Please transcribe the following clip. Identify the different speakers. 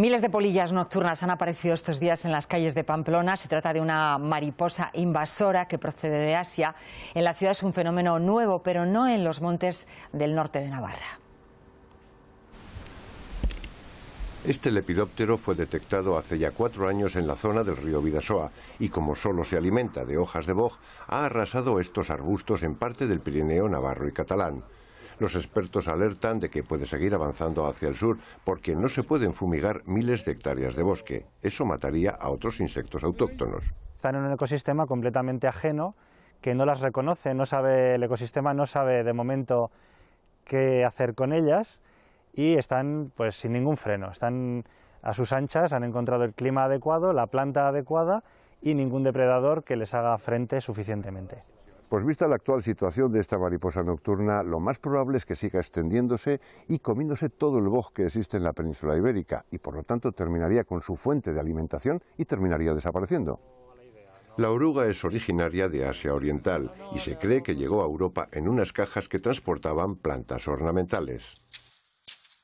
Speaker 1: Miles de polillas nocturnas han aparecido estos días en las calles de Pamplona. Se trata de una mariposa invasora que procede de Asia. En la ciudad es un fenómeno nuevo, pero no en los montes del norte de Navarra.
Speaker 2: Este lepidóptero fue detectado hace ya cuatro años en la zona del río Vidasoa y como solo se alimenta de hojas de boj, ha arrasado estos arbustos en parte del Pirineo navarro y catalán. Los expertos alertan de que puede seguir avanzando hacia el sur porque no se pueden fumigar miles de hectáreas de bosque. Eso mataría a otros insectos autóctonos.
Speaker 3: Están en un ecosistema completamente ajeno que no las reconoce, no sabe el ecosistema no sabe de momento qué hacer con ellas y están pues sin ningún freno, están a sus anchas, han encontrado el clima adecuado, la planta adecuada y ningún depredador que les haga frente suficientemente.
Speaker 2: Pues vista la actual situación de esta mariposa nocturna, lo más probable es que siga extendiéndose y comiéndose todo el bosque que existe en la península ibérica y por lo tanto terminaría con su fuente de alimentación y terminaría desapareciendo. La oruga es originaria de Asia Oriental y se cree que llegó a Europa en unas cajas que transportaban plantas ornamentales.